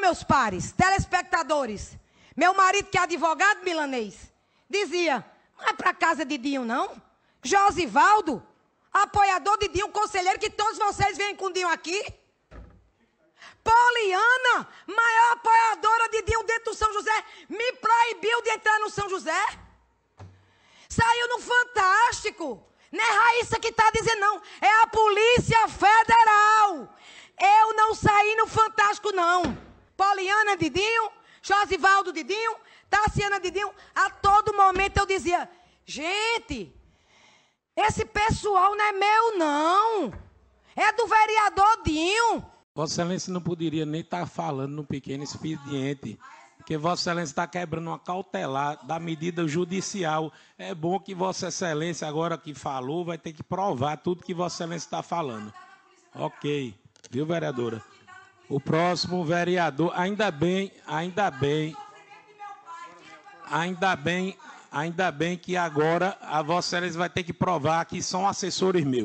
meus pares, telespectadores, meu marido, que é advogado milanês, dizia: não é para casa de Dinho, não. Josivaldo, apoiador de Dinho, conselheiro, que todos vocês vêm com Dinho aqui. Poliana, maior apoiadora de Dinho dentro do São José, me proibiu de entrar no São José. Saiu no Fantástico. Não é Raíssa que está dizendo, não. É a Polícia Federal. Eu não saí no Fantástico, não. Tatiana Didinho, Josivaldo Didinho, Tassiana tá, Didinho. A todo momento eu dizia: gente, esse pessoal não é meu, não. É do vereador Dinho. Vossa Excelência não poderia nem estar tá falando no pequeno expediente. Porque Vossa Excelência está quebrando uma cautelar da medida judicial. É bom que Vossa Excelência, agora que falou, vai ter que provar tudo que Vossa Excelência está falando. Ok. Viu, vereadora? O próximo vereador, ainda bem, ainda bem, ainda bem, ainda bem que agora a Vossa Excelência vai ter que provar que são assessores meus.